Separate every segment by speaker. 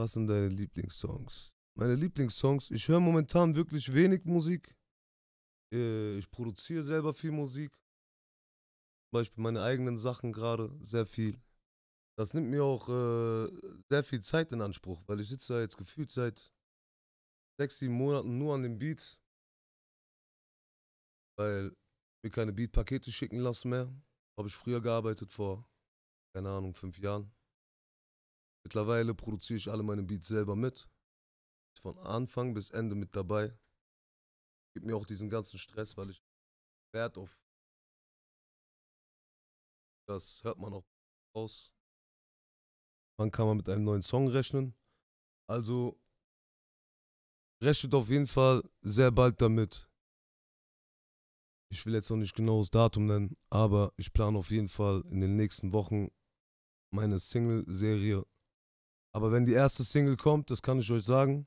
Speaker 1: Was sind deine Lieblingssongs? Meine Lieblingssongs, ich höre momentan wirklich wenig Musik. Äh, ich produziere selber viel Musik. Zum Beispiel meine eigenen Sachen gerade, sehr viel. Das nimmt mir auch äh, sehr viel Zeit in Anspruch, weil ich sitze jetzt gefühlt seit sechs, sieben Monaten nur an den Beats. Weil mir keine Beatpakete schicken lassen mehr. Habe ich früher gearbeitet, vor, keine Ahnung, fünf Jahren. Mittlerweile produziere ich alle meine Beats selber mit. Von Anfang bis Ende mit dabei. Gibt mir auch diesen ganzen Stress, weil ich Wert auf. Das hört man auch aus. Wann kann man mit einem neuen Song rechnen? Also, rechnet auf jeden Fall sehr bald damit. Ich will jetzt noch nicht genau das Datum nennen, aber ich plane auf jeden Fall in den nächsten Wochen meine Single-Serie aber wenn die erste Single kommt, das kann ich euch sagen,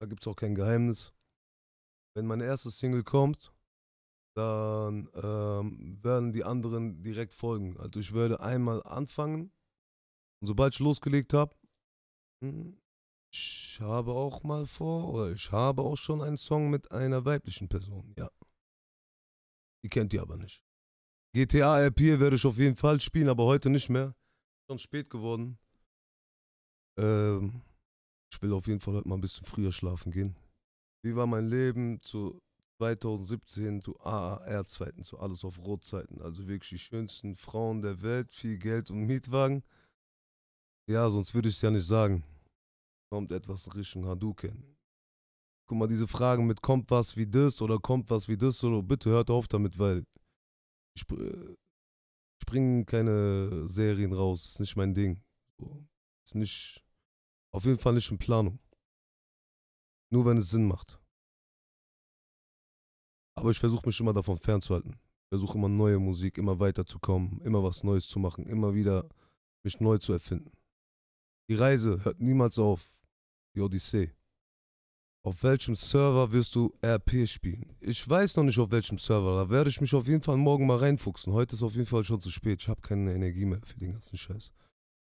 Speaker 1: da gibt es auch kein Geheimnis. Wenn meine erste Single kommt, dann ähm, werden die anderen direkt folgen. Also ich werde einmal anfangen und sobald ich losgelegt habe, hm, ich habe auch mal vor, oder ich habe auch schon einen Song mit einer weiblichen Person, ja. Die kennt ihr aber nicht. GTA RP werde ich auf jeden Fall spielen, aber heute nicht mehr. Schon spät geworden. Ähm, ich will auf jeden Fall heute mal ein bisschen früher schlafen gehen. Wie war mein Leben zu 2017, zu AAR-Zeiten, zu alles auf Rot-Zeiten? Also wirklich die schönsten Frauen der Welt, viel Geld und Mietwagen. Ja, sonst würde ich es ja nicht sagen. Kommt etwas Richtung Hadouken. Guck mal, diese Fragen mit kommt was wie das oder kommt was wie das oder bitte hört auf damit, weil ich, äh, springen keine Serien raus, ist nicht mein Ding. Ist nicht, auf jeden Fall nicht in Planung. Nur wenn es Sinn macht. Aber ich versuche mich immer davon fernzuhalten. Versuche immer neue Musik, immer weiterzukommen, immer was Neues zu machen, immer wieder mich neu zu erfinden. Die Reise hört niemals auf. Die Odyssee. Auf welchem Server wirst du RP spielen? Ich weiß noch nicht auf welchem Server. Da werde ich mich auf jeden Fall morgen mal reinfuchsen. Heute ist auf jeden Fall schon zu spät. Ich habe keine Energie mehr für den ganzen Scheiß.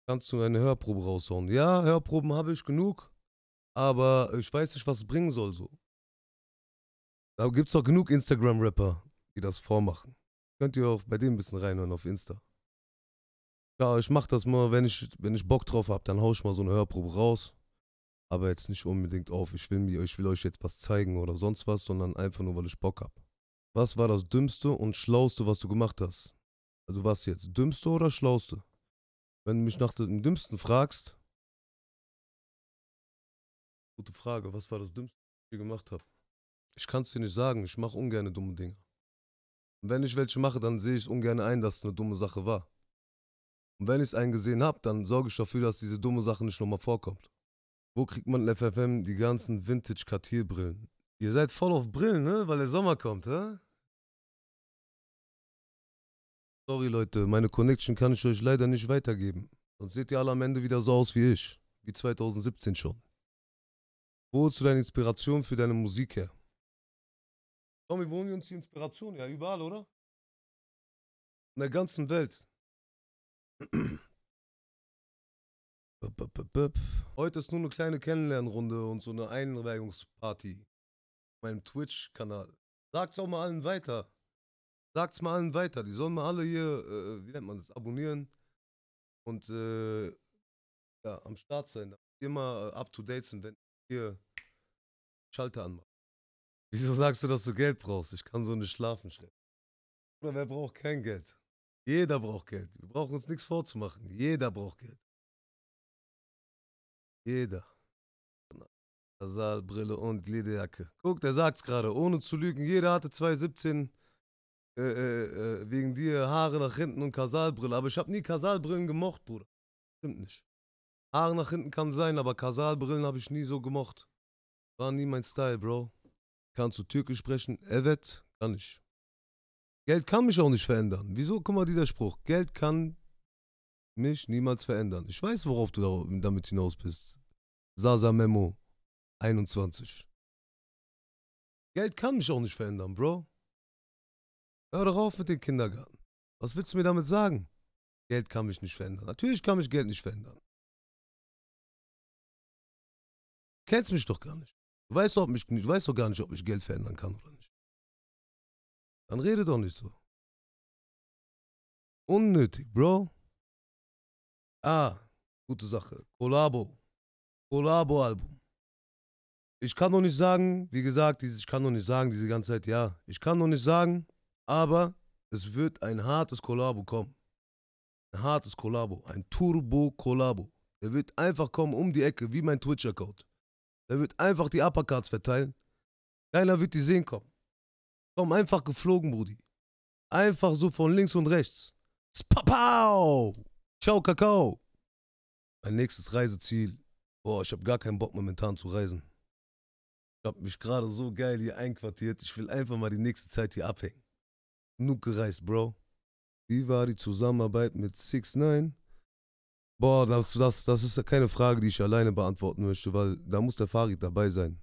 Speaker 1: Kannst du eine Hörprobe raushauen? Ja, Hörproben habe ich genug, aber ich weiß nicht, was es bringen soll so. Da gibt es doch genug Instagram-Rapper, die das vormachen. Könnt ihr auch bei denen ein bisschen reinhören auf Insta. Ja, ich mach das mal, wenn ich, wenn ich Bock drauf habe, dann hau ich mal so eine Hörprobe raus. Aber jetzt nicht unbedingt auf, ich will, ich will euch jetzt was zeigen oder sonst was, sondern einfach nur, weil ich Bock hab. Was war das Dümmste und Schlauste, was du gemacht hast? Also was jetzt, Dümmste oder Schlauste? Wenn du mich nach dem Dümmsten fragst, gute Frage, was war das Dümmste, was ich hier gemacht habe? Ich kann es dir nicht sagen, ich mache ungern dumme Dinge. Und wenn ich welche mache, dann sehe ich ungern ein, dass es eine dumme Sache war. Und wenn ich es eingesehen habe, dann sorge ich dafür, dass diese dumme Sache nicht nochmal vorkommt. Wo kriegt man in FFM die ganzen Vintage-Kartier-Brillen? Ihr seid voll auf Brillen, ne? Weil der Sommer kommt, hä? Sorry Leute, meine Connection kann ich euch leider nicht weitergeben. Sonst seht ihr alle am Ende wieder so aus wie ich, wie 2017 schon. Wo holst du deine Inspiration für deine Musik her? Tommy, wo holen wir uns die Inspiration? Ja, überall, oder? In der ganzen Welt. Heute ist nur eine kleine Kennenlernrunde und so eine Einweihungsparty. Auf Meinem Twitch-Kanal. Sag's auch mal allen weiter. Sagt's mal allen weiter. Die sollen mal alle hier, äh, wie nennt man das, abonnieren und äh, ja, am Start sein. Immer äh, up to date sind, wenn ihr Schalter anmacht. Wieso sagst du, dass du Geld brauchst? Ich kann so nicht schlafen, Schritt. Oder wer braucht kein Geld? Jeder braucht Geld. Wir brauchen uns nichts vorzumachen. Jeder braucht Geld. Jeder. Kasal, Brille und Lederjacke. Guck, der sagt's gerade, ohne zu lügen. Jeder hatte 2,17 äh, äh, äh, wegen dir Haare nach hinten und Kasalbrille. Aber ich habe nie Kasalbrillen gemocht, Bruder. Stimmt nicht. Haare nach hinten kann sein, aber Kasalbrillen habe ich nie so gemocht. War nie mein Style, Bro. Kannst du Türkisch sprechen? Evet, kann ich. Geld kann mich auch nicht verändern. Wieso? Guck mal, dieser Spruch. Geld kann mich niemals verändern. Ich weiß, worauf du damit hinaus bist. Sasa Memo 21. Geld kann mich auch nicht verändern, Bro. Hör doch auf mit dem Kindergarten. Was willst du mir damit sagen? Geld kann mich nicht verändern. Natürlich kann mich Geld nicht verändern. Du kennst mich doch gar nicht. Du weißt, ob mich, du weißt doch gar nicht, ob ich Geld verändern kann oder nicht. Dann rede doch nicht so. Unnötig, Bro. Ah, gute Sache. Collabo. Collabo-Album. Ich kann doch nicht sagen, wie gesagt, ich kann doch nicht sagen, diese ganze Zeit, ja. Ich kann doch nicht sagen, aber es wird ein hartes Kollabo kommen. Ein hartes Kollabo, ein Turbo-Kollabo. Der wird einfach kommen um die Ecke, wie mein Twitch-Account. Der wird einfach die Uppercards verteilen. Keiner wird die sehen kommen. Komm einfach geflogen, Brudi. Einfach so von links und rechts. Spapau! Ciao, Kakao! Mein nächstes Reiseziel. Boah, ich habe gar keinen Bock momentan zu reisen. Ich habe mich gerade so geil hier einquartiert. Ich will einfach mal die nächste Zeit hier abhängen genug gereist, Bro. Wie war die Zusammenarbeit mit 6 9 Boah, das, das, das ist keine Frage, die ich alleine beantworten möchte, weil da muss der Farid dabei sein.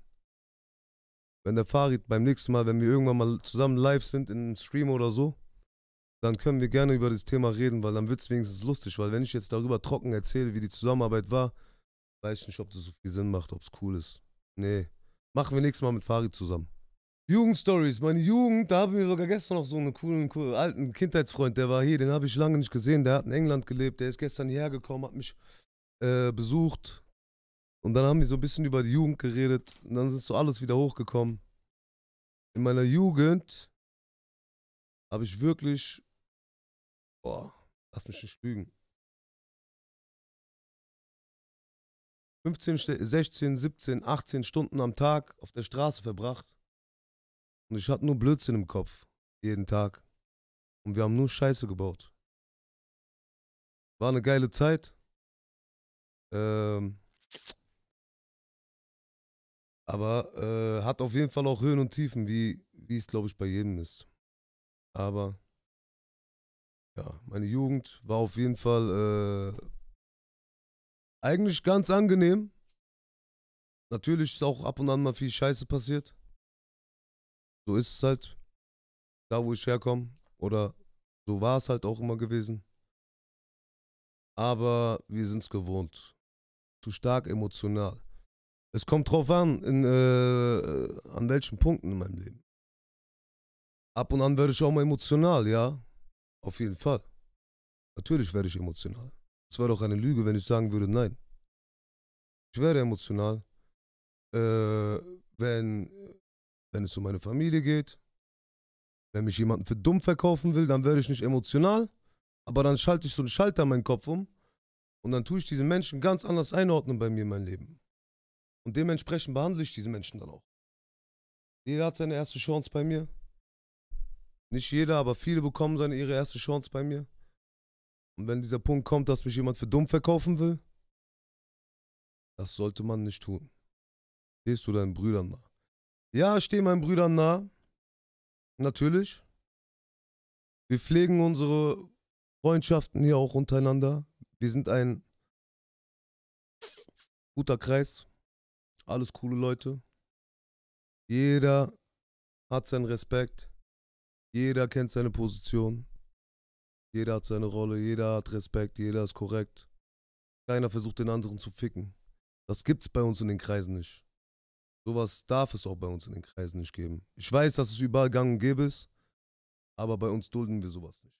Speaker 1: Wenn der Farid beim nächsten Mal, wenn wir irgendwann mal zusammen live sind in einem Stream oder so, dann können wir gerne über das Thema reden, weil dann wird es wenigstens lustig, weil wenn ich jetzt darüber trocken erzähle, wie die Zusammenarbeit war, weiß ich nicht, ob das so viel Sinn macht, ob es cool ist. Nee. Machen wir nächstes Mal mit Farid zusammen. Jugendstories, meine Jugend, da haben wir sogar gestern noch so einen coolen, coolen alten Kindheitsfreund, der war hier, den habe ich lange nicht gesehen, der hat in England gelebt, der ist gestern hierher gekommen, hat mich äh, besucht und dann haben wir so ein bisschen über die Jugend geredet und dann ist so alles wieder hochgekommen. In meiner Jugend habe ich wirklich, boah, lass mich nicht lügen. 15, 16, 17, 18 Stunden am Tag auf der Straße verbracht und ich hatte nur Blödsinn im Kopf. Jeden Tag. Und wir haben nur Scheiße gebaut. War eine geile Zeit. Ähm, aber äh, hat auf jeden Fall auch Höhen und Tiefen, wie, es, glaube ich, bei jedem ist. Aber ja, meine Jugend war auf jeden Fall äh, eigentlich ganz angenehm. Natürlich ist auch ab und an mal viel Scheiße passiert. So ist es halt. Da, wo ich herkomme. Oder so war es halt auch immer gewesen. Aber wir sind es gewohnt. Zu stark emotional. Es kommt drauf an, in, äh, an welchen Punkten in meinem Leben. Ab und an werde ich auch mal emotional, ja. Auf jeden Fall. Natürlich werde ich emotional. Es wäre doch eine Lüge, wenn ich sagen würde, nein. Ich werde emotional, äh, wenn wenn es um meine Familie geht. Wenn mich jemand für dumm verkaufen will, dann werde ich nicht emotional. Aber dann schalte ich so einen Schalter in meinen Kopf um. Und dann tue ich diese Menschen ganz anders einordnen bei mir in mein Leben. Und dementsprechend behandle ich diese Menschen dann auch. Jeder hat seine erste Chance bei mir. Nicht jeder, aber viele bekommen seine ihre erste Chance bei mir. Und wenn dieser Punkt kommt, dass mich jemand für dumm verkaufen will, das sollte man nicht tun. Stehst du deinen Brüdern nach? Ja, ich stehe meinen Brüdern nah. Natürlich. Wir pflegen unsere Freundschaften hier auch untereinander. Wir sind ein guter Kreis. Alles coole Leute. Jeder hat seinen Respekt. Jeder kennt seine Position. Jeder hat seine Rolle. Jeder hat Respekt. Jeder ist korrekt. Keiner versucht den anderen zu ficken. Das gibt's bei uns in den Kreisen nicht. Sowas darf es auch bei uns in den Kreisen nicht geben. Ich weiß, dass es überall gang und gäbe ist, aber bei uns dulden wir sowas nicht.